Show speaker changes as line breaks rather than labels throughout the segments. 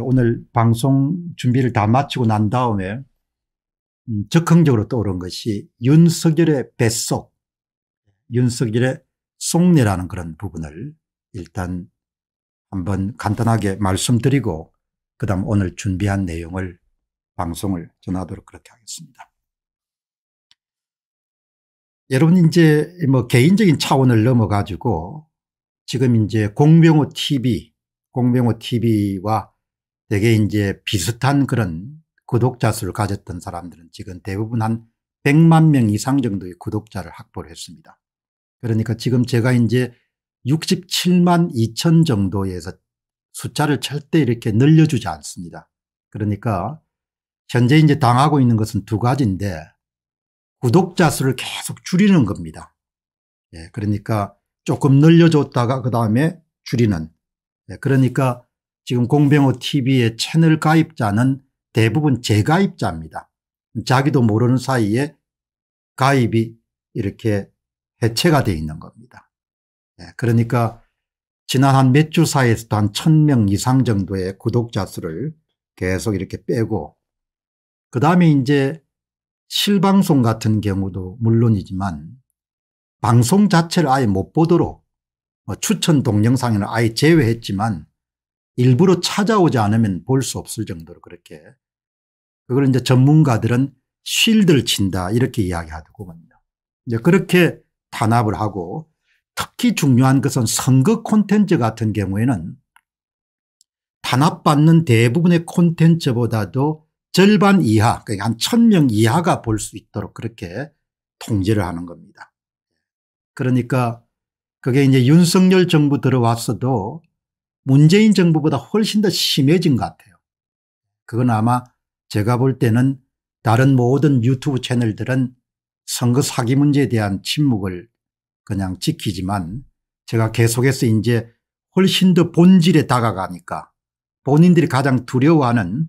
오늘 방송 준비를 다 마치고 난 다음에 음, 적극적으로 떠오른 것이 윤석열의 뱃속, 윤석열의 속내라는 그런 부분을 일단 한번 간단하게 말씀드리고 그다음 오늘 준비한 내용을 방송을 전하도록 그렇게 하겠습니다. 여러분 이제 뭐 개인적인 차원을 넘어 가지고 지금 이제 공병호 TV, 공병호 TV와 되게 이제 비슷한 그런 구독자 수를 가졌던 사람들은 지금 대부분 한 100만 명 이상 정도의 구독자를 확보를 했습니다. 그러니까 지금 제가 이제 67만 2천 정도에서 숫자를 절대 이렇게 늘려주지 않습니다. 그러니까 현재 이제 당하고 있는 것은 두 가지인데 구독자 수를 계속 줄이는 겁니다. 예, 그러니까 조금 늘려줬다가 그 다음에 줄이는. 예, 그러니까 지금 공병호 tv의 채널 가입자는 대부분 재가입자입니다. 자기도 모르는 사이에 가입이 이렇게 해체가 되어 있는 겁니다. 예, 그러니까 지난 한 몇 주 사이에서도 한 1000명 이상 정도의 구독자 수를 계속 이렇게 빼고 그 다음에 이제 실방송 같은 경우도 물론이지만 방송 자체를 아예 못 보도록 뭐 추천 동영상에는 아예 제외했지만 일부러 찾아오지 않으면 볼 수 없을 정도로 그렇게 그걸 이제 전문가들은 쉴드를 친다 이렇게 이야기하더군요. 이제 그렇게 탄압을 하고 특히 중요한 것은 선거 콘텐츠 같은 경우에는 탄압받는 대부분의 콘텐츠보다도 절반 이하 그러니까 한 천 명 이하가 볼 수 있도록 그렇게 통제를 하는 겁니다. 그러니까 그게 이제 윤석열 정부 들어왔어도 문재인 정부보다 훨씬 더 심해진 것 같아요. 그건 아마 제가 볼 때는 다른 모든 유튜브 채널들은 선거 사기 문제에 대한 침묵을 그냥 지키지만 제가 계속해서 이제 훨씬 더 본질에 다가가니까 본인들이 가장 두려워하는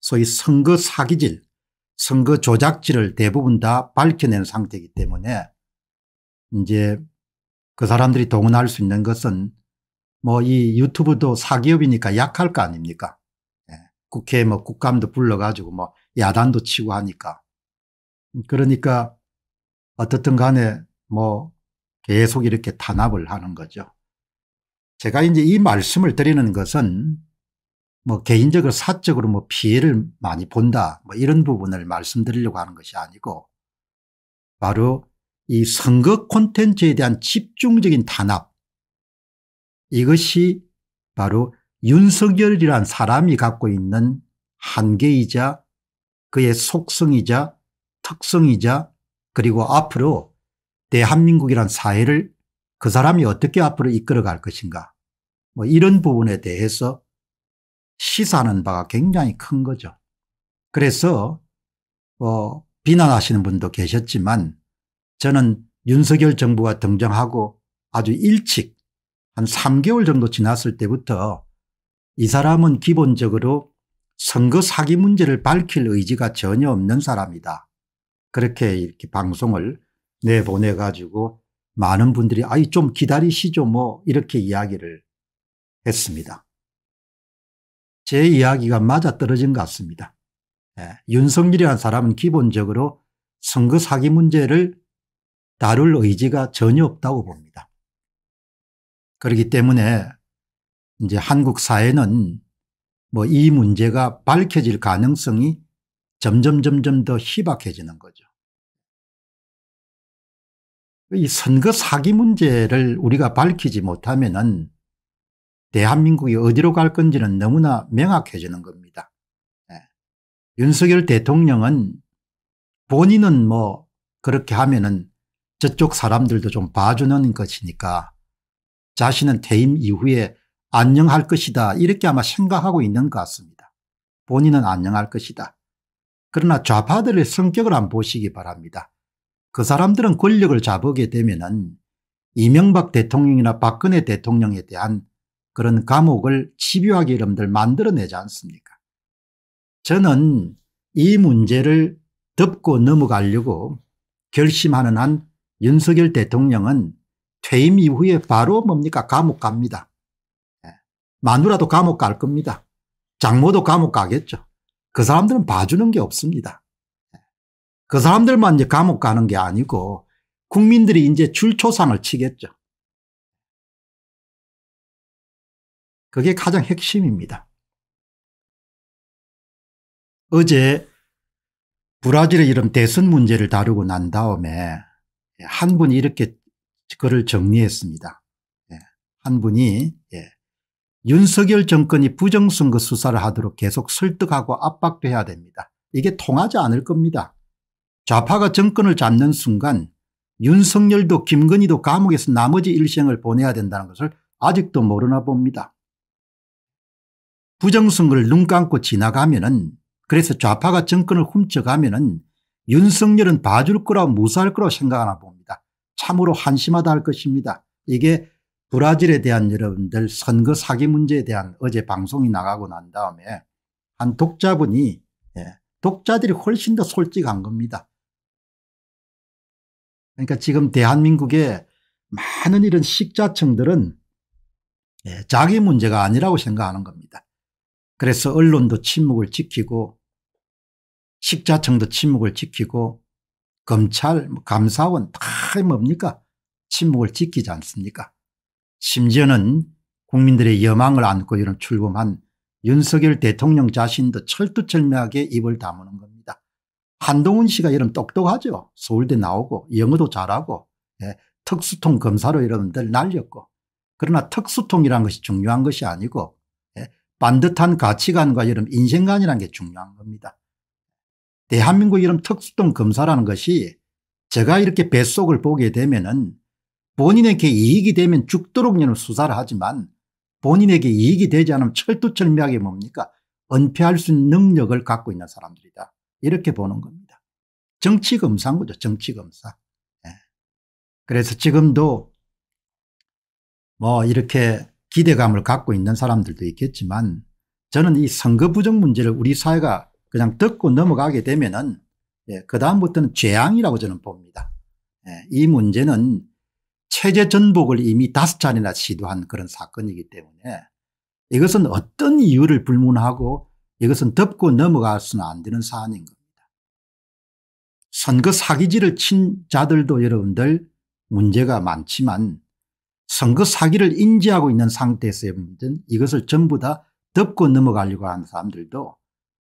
소위 선거 사기질 선거 조작질을 대부분 다 밝혀낸 상태이기 때문에 이제 그 사람들이 동원할 수 있는 것은 뭐이 유튜브도 사기업이니까 약할 거 아닙니까? 예. 국회 뭐 국감도 불러가지고 뭐 야단도 치고 하니까. 음, 그러니까 어떻든 간에 뭐 계속 이렇게 탄압을 하는 거죠. 제가 이제 이 말씀을 드리는 것은 뭐 개인적으로 사적으로 뭐 피해를 많이 본다 뭐 이런 부분을 말씀드리려고 하는 것이 아니고 바로 이 선거 콘텐츠에 대한 집중적인 탄압 이것이 바로 윤석열이란 사람이 갖고 있는 한계이자 그의 속성이자 특성이자 그리고 앞으로 대한민국이란 사회를 그 사람이 어떻게 앞으로 이끌어갈 것인가 뭐 이런 부분에 대해서 시사하는 바가 굉장히 큰 거죠. 그래서 어, 비난하시는 분도 계셨지만 저는 윤석열 정부가 등장하고 아주 일찍 한 3개월 정도 지났을 때부터 이 사람은 기본적으로 선거 사기 문제를 밝힐 의지가 전혀 없는 사람이다. 그렇게 이렇게 방송을 내보내 가지고 많은 분들이 아이 좀 기다리시죠 뭐 이렇게 이야기를 했습니다. 제 이야기가 맞아떨어진 것 같습니다. 예. 윤석열이라는 사람은 기본적으로 선거 사기 문제를 다룰 의지가 전혀 없다고 봅니다. 그렇기 때문에 이제 한국 사회는 뭐 이 문제가 밝혀질 가능성이 점점 점점 더 희박해지는 거죠. 이 선거 사기 문제를 우리가 밝히지 못하면은 대한민국이 어디로 갈 건지는 너무나 명확해지는 겁니다. 네. 윤석열 대통령은 본인은 뭐 그렇게 하면은 저쪽 사람들도 좀 봐주는 것이니까 자신은 퇴임 이후에 안녕할 것이다 이렇게 아마 생각하고 있는 것 같습니다. 본인은 안녕할 것이다. 그러나 좌파들의 성격을 안 보시기 바랍니다. 그 사람들은 권력을 잡게 되면 은 이명박 대통령이나 박근혜 대통령에 대한 그런 감옥을 집요하게 이름들 만들어내지 않습니까 저는 이 문제를 덮고 넘어가려고 결심하는 한 윤석열 대통령은 퇴임 이후에 바로 뭡니까 감옥 갑니다. 예. 마누라도 감옥 갈 겁니다. 장모도 감옥 가겠죠. 그 사람들은 봐주는 게 없습니다. 예. 그 사람들만 이제 감옥 가는 게 아니고
국민들이 이제 출초상을 치겠죠. 그게 가장 핵심입니다.
어제 브라질의 이런 대선 문제를 다루고 난 다음에 한 분이 이렇게 글를 정리했습니다. 예, 한 분이 예. 윤석열 정권이 부정선거 수사를 하도록 계속 설득하고 압박도 해야 됩니다. 이게 통하지 않을 겁니다. 좌파가 정권을 잡는 순간 윤석열도 김건희도 감옥에서 나머지 일생을 보내야 된다는 것을 아직도 모르나 봅니다. 부정선거를 눈 감고 지나가면 은 그래서 좌파가 정권을 훔쳐가면 은 윤석열은 봐줄 거라고 무사할 거라고 생각하나 봅니다. 참으로 한심하다 할 것입니다. 이게 브라질에 대한 여러분들 선거 사기 문제에 대한 어제 방송이 나가고 난 다음에 한 독자분이 예, 독자들이 훨씬 더 솔직한 겁니다. 그러니까 지금 대한민국의 많은 이런 식자층들은 예, 자기 문제가 아니라고 생각하는 겁니다. 그래서 언론도 침묵을 지키고 식자층도 침묵을 지키고 검찰 감사원 다 뭡니까 침묵을 지키지 않습니까 심지어는 국민들의 여망을 안고 이런 출범한 윤석열 대통령 자신도 철두철미하게 입을 다무는 겁니다. 한동훈 씨가 이런 똑똑하죠. 서울대 나오고 영어도 잘하고 예, 특수통 검사로 여러분들 날렸고 그러나 특수통이란 것이 중요한 것이 아니고 예, 반듯한 가치관과 이런 인생관이란게 중요한 겁니다. 대한민국 이름 특수통 검사라는 것이 제가 이렇게 뱃속을 보게 되면은 본인에게 이익이 되면 죽도록 수사를 하지만 본인에게 이익이 되지 않으면 철두철미하게 뭡니까 은폐할 수 있는 능력을 갖고 있는 사람들이다 이렇게 보는 겁니다. 정치검사인 거죠 정치검사. 네. 예. 그래서 지금도 뭐 이렇게 기대감을 갖고 있는 사람들도 있겠지만 저는 이 선거 부정 문제를 우리 사회가 그냥 듣고 넘어가게 되면은 예, 그 다음부터는 재앙이라고 저는 봅니다. 예, 이 문제는 체제 전복을 이미 다섯 차례나 시도한 그런 사건이기 때문에 이것은 어떤 이유를 불문하고 이것은 덮고 넘어갈 수는 안 되는 사안인 겁니다. 선거 사기질을 친 자들도 여러분들 문제가 많지만 선거 사기를 인지하고 있는 상태에서의 문제는 이것을 전부 다 덮고 넘어가려고 하는 사람들도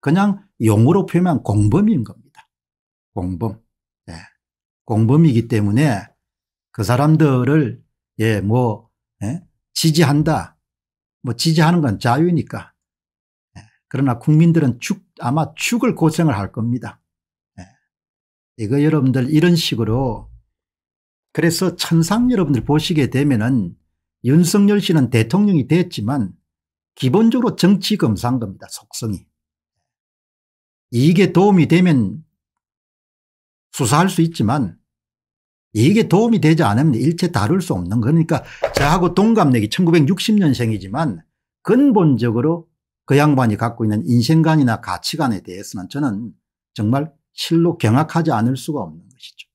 그냥 용어로 표현하면 공범인 겁니다. 공범. 예. 공범이기 때문에 그 사람들을 예, 뭐, 예? 지지한다. 뭐 지지하는 건 자유니까. 예. 그러나 국민들은 죽, 아마 죽을 고생을 할 겁니다. 예. 이거 여러분들 이런 식으로 그래서 천상 여러분들 보시게 되면은 윤석열 씨는 대통령이 됐지만 기본적으로 정치 검사인 겁니다. 속성이. 이게 도움이 되면 수사할 수 있지만 이게 도움이 되지 않으면 일체 다룰 수 없는 거니까 그러니까 저하고 동갑내기 1960년생이지만 근본적으로 그 양반이 갖고 있는 인생관이나 가치관에 대해서는 저는 정말 실로 경악하지 않을 수가 없는 것이죠.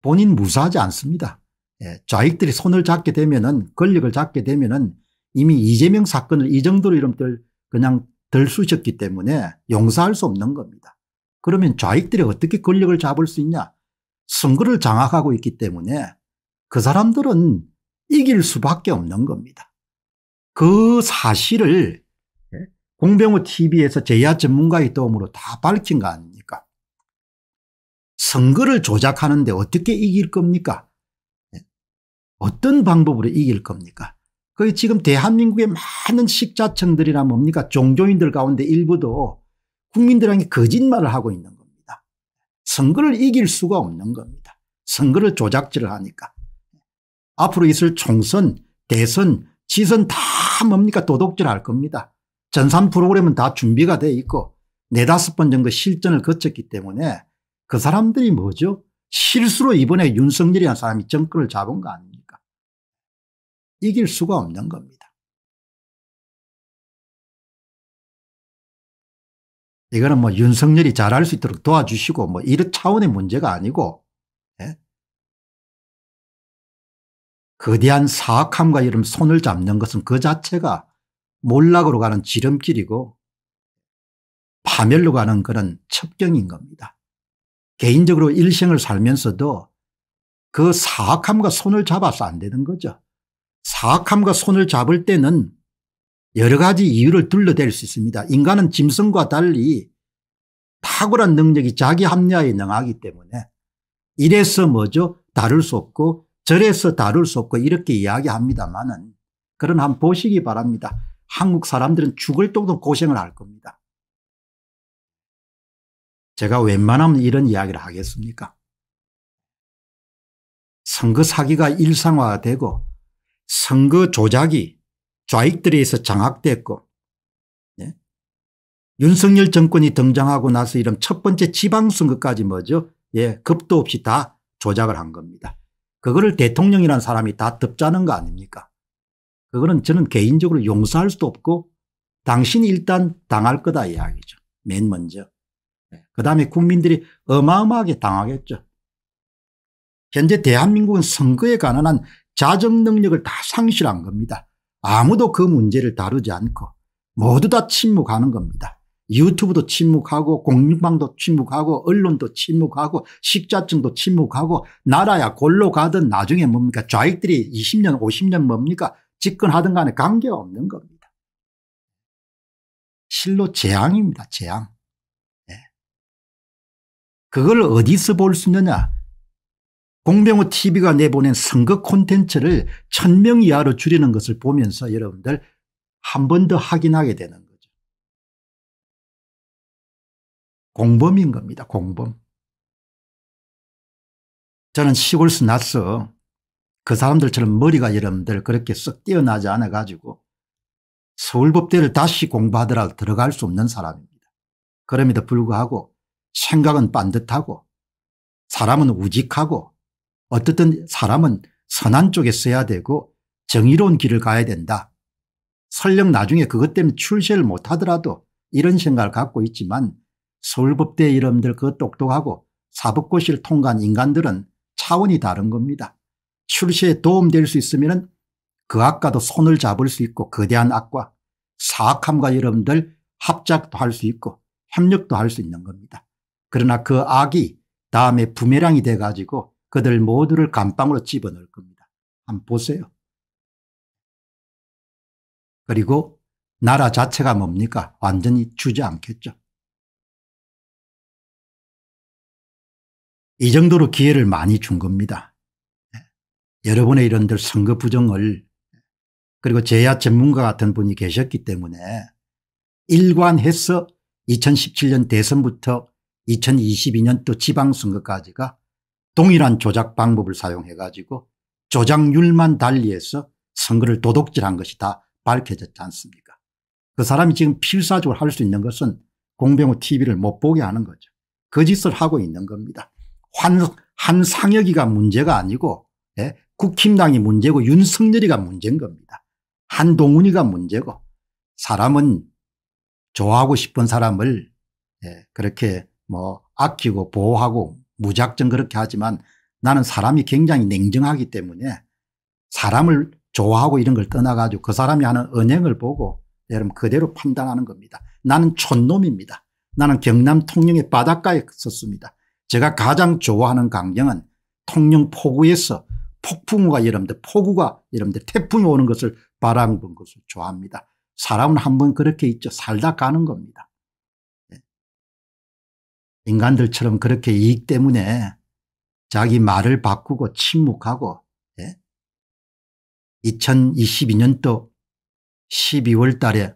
본인 무사하지 않습니다. 예, 좌익들이 손을 잡게 되면은 권력을 잡게 되면은 이미 이재명 사건을 이 정도로 이름들 그냥 덜 쑤셨기 때문에 용서할 수 없는 겁니다. 그러면 좌익들이 어떻게 권력을 잡을 수 있냐 선거를 장악하고 있기 때문에 그 사람들은 이길 수밖에 없는 겁니다. 그 사실을 네. 공병호 TV에서 제야 전문가의 도움으로 다 밝힌 거 아닙니까? 선거를 조작하는데 어떻게 이길 겁니까? 네. 어떤 방법으로 이길 겁니까? 그 지금 대한민국의 많은 식자청들이나 뭡니까 종교인들 가운데 일부도 국민들에게 거짓말을 하고 있는 겁니다. 선거를 이길 수가 없는 겁니다. 선거를 조작질을 하니까. 앞으로 있을 총선 대선 지선 다 뭡니까 도둑질할 겁니다. 전산 프로그램은 다 준비가 돼 있고 네다섯 번 정도 실전을 거쳤기 때문에 그 사람들이 뭐죠? 실수로
이번에 윤석열이라는 사람이 정권을 잡은 거 아닙니까? 이길 수가 없는 겁니다. 이거는 뭐 윤석열이 잘할 수 있도록 도와주시고 뭐 이런 차원의 문제가 아니고 예?
거대한 사악함과 이런 손을 잡는 것은 그 자체가 몰락으로 가는 지름길이고 파멸로 가는 그런 첩경인 겁니다. 개인적으로 일생을 살면서도 그 사악함과 손을 잡아서 안 되는 거죠. 사악함과 손을 잡을 때는 여러 가지 이유를 둘러댈 수 있습니다. 인간은 짐승과 달리 탁월한 능력이 자기 합리화에 능하기 때문에 이래서 뭐죠 다룰 수 없고 저래서 다룰 수 없고 이렇게 이야기합니다마는 그런 한 보시기 바랍니다. 한국 사람들은 죽을 정도 고생을 할 겁니다. 제가 웬만하면 이런 이야기를 하겠습니까 선거 사기가 일상화되고 선거 조작이 좌익들에 의해서 장악됐고 예? 윤석열 정권이 등장하고 나서 이런 첫 번째 지방선거까지 뭐죠 예, 급도 없이 다 조작을 한 겁니다. 그거를 대통령이란 사람이 다 덮자는 거 아닙니까 그거는 저는 개인적으로 용서할 수도 없고 당신이 일단 당할 거다 이야기죠. 맨 먼저. 예, 그다음에 국민들이 어마어마하게 당하겠죠. 현재 대한민국은 선거에 관한 한 자정 능력을 다 상실한 겁니다. 아무도 그 문제를 다루지 않고 모두 다 침묵하는 겁니다. 유튜브도 침묵하고 공중방도 침묵하고 언론도 침묵하고 식자증도 침묵하고 나라야 골로 가든 나중에 뭡니까 좌익들이 20년 50년 뭡니까 집권하든 간에
관계없는 겁니다. 실로 재앙입니다. 재앙. 예. 그걸 어디서 볼 수 있느냐
공병호 TV가 내보낸 선거 콘텐츠를 천명 이하로 줄이는 것을 보면서
여러분들 한 번 더 확인하게 되는 거죠. 공범인 겁니다. 공범.
저는 시골에서 났어 그 사람들처럼 머리가 여러분들 그렇게 썩 뛰어나지 않아 가지고 서울법대를 다시 공부하더라 들어갈 수 없는 사람입니다. 그럼에도 불구하고 생각은 반듯하고 사람은 우직하고 어떻든 사람은 선한 쪽에 써야 되고 정의로운 길을 가야 된다. 설령 나중에 그것 때문에 출세를 못하더라도 이런 생각을 갖고 있지만 서울법대 이름들 그 똑똑하고 사법고시를 통과한 인간들은 차원이 다른 겁니다. 출세에 도움될 수 있으면 그 악과도 손을 잡을 수 있고 거대한 악과 사악함과 여러분들 합작도 할 수 있고 협력도 할 수 있는 겁니다. 그러나 그 악이 다음에 부메랑이 돼가지고 그들 모두를 감방으로 집어넣을 겁니다. 한번 보세요.
그리고 나라 자체가 뭡니까? 완전히 주지않겠죠이 정도로 기회를 많이 준 겁니다. 예. 여러분의 이런들 선거 부정을 그리고
제야 전문가 같은 분이 계셨기 때문에 일관해서 2017년 대선부터 2022년 또 지방선거까지가 동일한 조작 방법을 사용해 가지고 조작률만 달리해서 선거를 도둑질한 것이 다 밝혀졌지 않습니까 그 사람이 지금 필사적으로 할 수 있는 것은 공병호 TV를 못 보게 하는 거죠. 거짓을 그 하고 있는 겁니다. 환, 한상혁이가 문제가 아니고 예? 국힘당이 문제고 윤석열이가 문제인 겁니다. 한동훈이가 문제고 사람은 좋아하고 싶은 사람을 예, 그렇게 뭐 아끼고 보호하고 무작정 그렇게 하지만 나는 사람이 굉장히 냉정하기 때문에 사람을 좋아하고 이런 걸 떠나가지고 그 사람이 하는 언행을 보고 여러분 그대로 판단하는 겁니다. 나는 촌놈입니다. 나는 경남 통영의 바닷가에 섰습니다. 제가 가장 좋아하는 강경은 통영 포구에서 폭풍우가 여러분들 폭우가 여러분들 태풍이 오는 것을 바라본 것을 좋아합니다. 사람은 한번 그렇게 있죠. 살다 가는 겁니다. 인간들처럼 그렇게 이익 때문에 자기 말을 바꾸고 침묵하고 예? 2022년도 12월 달에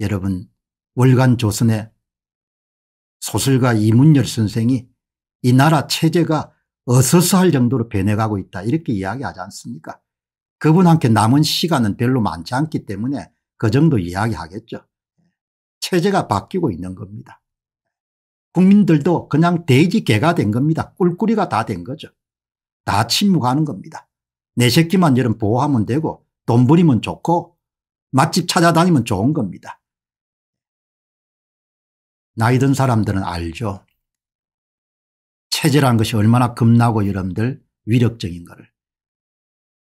여러분 월간 조선의 소설가 이문열 선생이 이 나라 체제가 어서서할 정도로 변해가고 있다 이렇게 이야기하지 않습니까 그분한테 남은 시간은 별로 많지 않기 때문에 그 정도 이야기하겠죠. 체제가 바뀌고 있는 겁니다. 국민들도 그냥 돼지 개가 된 겁니다. 꿀꿀이가 다 된 거죠. 다 침묵하는 겁니다. 내 새끼만 이런 보호하면 되고 돈 버리면 좋고 맛집 찾아다니면 좋은 겁니다. 나이 든 사람들은 알죠. 체제라는 것이 얼마나 겁나고 여러분들 위력적인 거를.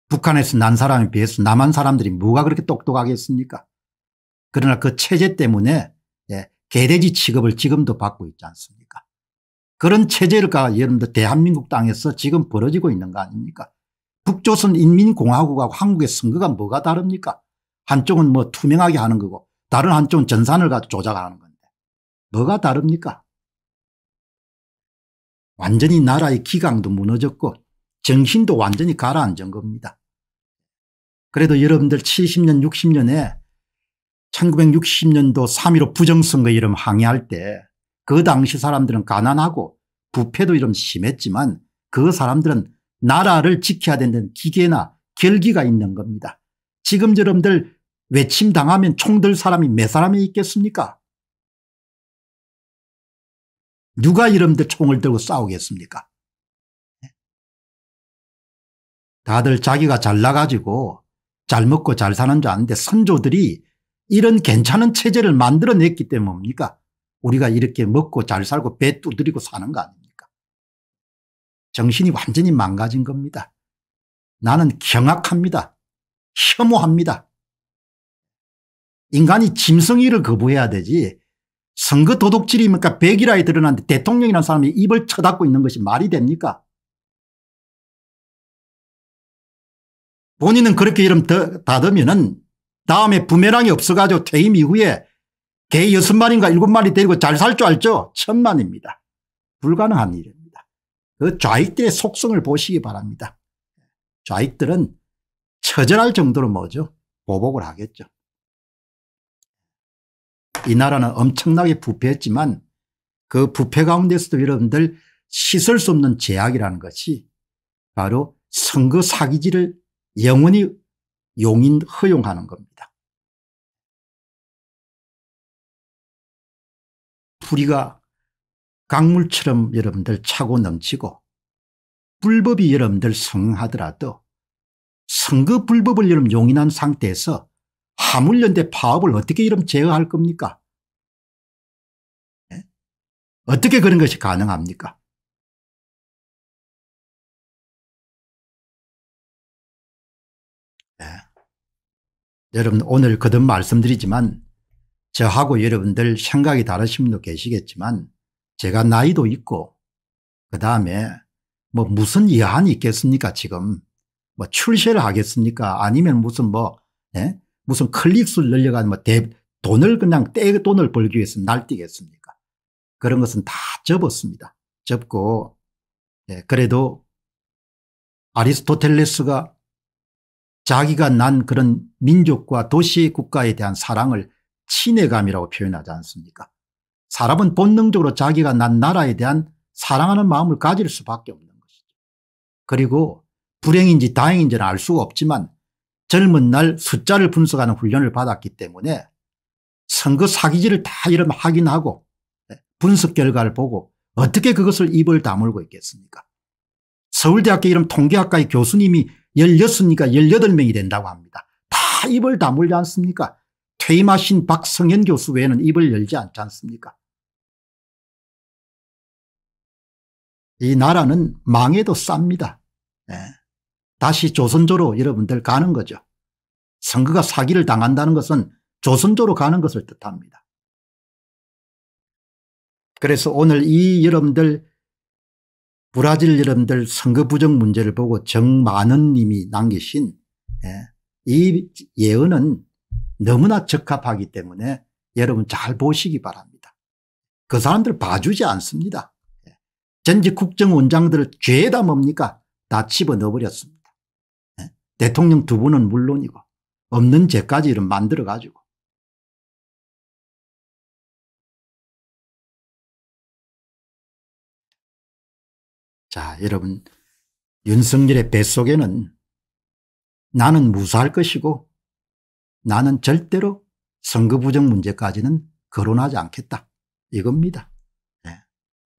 북한에서 난 사람에 비해서 남한 사람들이 뭐가 그렇게 똑똑하겠습니까? 그러나 그 체제 때문에 개돼지 취급을 지금도 받고 있지 않습니까? 그런 체제가 여러분들 대한민국 땅에서 지금 벌어지고 있는 거 아닙니까? 북조선 인민공화국하고 한국의 선거가 뭐가 다릅니까? 한쪽은 뭐 투명하게 하는 거고 다른 한쪽은 전산을 가지고 조작하는 건데 뭐가 다릅니까? 완전히 나라의 기강도 무너졌고 정신도 완전히 가라앉은 겁니다. 그래도 여러분들 70년 60년에 1960년도 3.15 부정선거 이름 항의할 때 그 당시 사람들은 가난하고 부패도 이름 심했지만 그 사람들은 나라를 지켜야 되는 기계나 결기가 있는 겁니다. 지금 저럼들 외침당하면 총 들 사람이 몇 사람이 있겠습니까
누가 이름들 총을 들고 싸우겠습니까 다들 자기가 잘나가지고 잘 먹고 잘 사는 줄
아는데 선조들이 이런 괜찮은 체제를 만들어냈기 때문입니까 우리가 이렇게 먹고 잘 살고 배 두드리고 사는 거 아닙니까? 정신이 완전히 망가진 겁니다. 나는 경악합니다. 혐오합니다. 인간이 짐승이를 거부해야 되지 선거 도둑질이니까 100이라에 드러났는데 대통령이라는 사람이 입을 쳐닫고 있는 것이 말이 됩니까? 본인은 그렇게 이름 다듬으면 다음에 부메랑이 없어가지고 퇴임 이후에 개 여섯 마리인가 일곱 마리 데리고 잘 살 줄 알죠? 천만입니다. 불가능한 일입니다. 그 좌익들의 속성을 보시기 바랍니다. 좌익들은 처절할 정도로 뭐죠? 보복을 하겠죠. 이 나라는 엄청나게 부패했지만 그 부패 가운데서도 여러분들 씻을 수 없는 제약이라는 것이
바로 선거 사기지를 영원히 용인 허용하는 겁니다. 불이가 강물처럼 여러분들 차고 넘치고 불법이
여러분들 성하더라도 행 선거 불법을 여러분 용인한 상태에서
하물련대 파업을 어떻게 이름 제어할 겁니까? 예? 어떻게 그런 것이 가능합니까?
여러분 오늘 거듭 말씀드리지만 저하고 여러분들 생각이 다르신 분도 계시겠지만 제가 나이도 있고 그 다음에 뭐 무슨 여한이 있겠습니까 지금 뭐 출세를 하겠습니까 아니면 무슨 뭐 예? 무슨 클릭수를 늘려가는 뭐 대, 돈을 그냥 떼 돈을 벌기 위해서 날뛰겠습니까 그런 것은 다 접었습니다 접고 예, 그래도 아리스토텔레스가 자기가 난 그런 민족과 도시 국가에 대한 사랑을 친애감이라고 표현하지 않습니까 사람은 본능적으로 자기가 난 나라에 대한 사랑하는 마음을 가질 수밖에 없는 것이죠. 그리고 불행인지 다행인지는 알 수가 없지만 젊은 날 숫자를 분석하는 훈련을 받았기 때문에 선거 사기지를 다 이름 확인하고 예, 분석 결과를 보고 어떻게 그것을 입을 다물고 있겠습니까 서울대학교 이름 통계학과의 교수님이 16이니까 18명이 된다고 합니다. 다 입을 다물지 않습니까? 퇴임하신 박성현 교수 외에는 입을 열지 않지 않습니까? 이 나라는 망해도 쌉니다. 예. 다시 조선조로 여러분들 가는 거죠. 선거가 사기를 당한다는 것은 조선조로 가는 것을 뜻합니다. 그래서 오늘 이 여러분들 브라질 여러분들 선거 부정 문제를 보고 정만은 님이 남기신 예, 이 예언은 너무나 적합하기 때문에 여러분 잘 보시기 바랍니다. 그 사람들 봐주지 않습니다. 예, 전직 국정원장들을 죄다 뭡니까
다 집어넣어버렸습니다. 예, 대통령 두 분은 물론이고 없는 죄까지 이런 만들어가지고 자, 여러분 윤석열의 뱃속에는 나는 무사할 것이고
나는 절대로 선거 부정 문제까지는 거론하지 않겠다. 이겁니다. 네.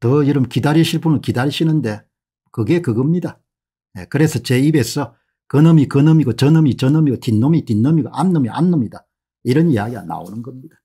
더 여러분 기다리실 분은 기다리시는데 그게 그겁니다. 네. 그래서 제 입에서 그놈이 그놈이고 저놈이 저놈이고 뒷놈이 뒷놈이고 앞놈이 앞놈이다. 이런 이야기가 나오는 겁니다.